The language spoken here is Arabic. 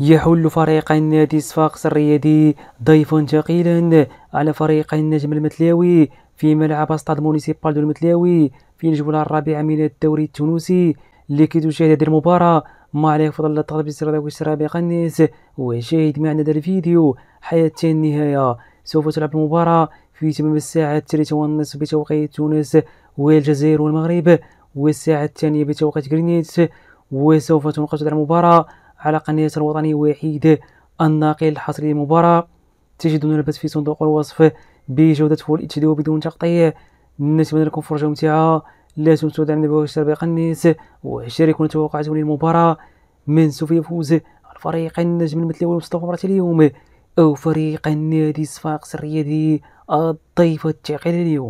يحل فريق النادي صفاقس الرياضي ضيف ثقيلا على فريق النجم المتلاوي في ملعب استاد مونيسيبال دو المتلاوي في الجولة الرابعة من الدوري التونسي اللي تشاهد هذه المباراة ما عليه فضل التغطيه الاستراتيجي سابقا الناس وشاهد معنا هذا الفيديو حتى النهاية سوف تلعب المباراة في تمام الساعة الثالثة والنصف بتوقيت تونس والجزائر والمغرب والساعة الثانية بتوقيت غرينيتش وسوف تنقل المباراة على قناة الوطني الوحيد الناقل الحصري للمباراة تجدون البث في صندوق الوصف بجودة فول اتش دي وبدون تقطيع نتمنى لكم فرجة ممتعة لا تنسوا دعم الاشتراك بقنيس وشاركوا توقعاتكم للمباراة من سوف يفوز الفريق النجم المثلي والمستوى مباراة اليوم أو فريق النادي صفاقس الرياضي الضيف التقيل اليوم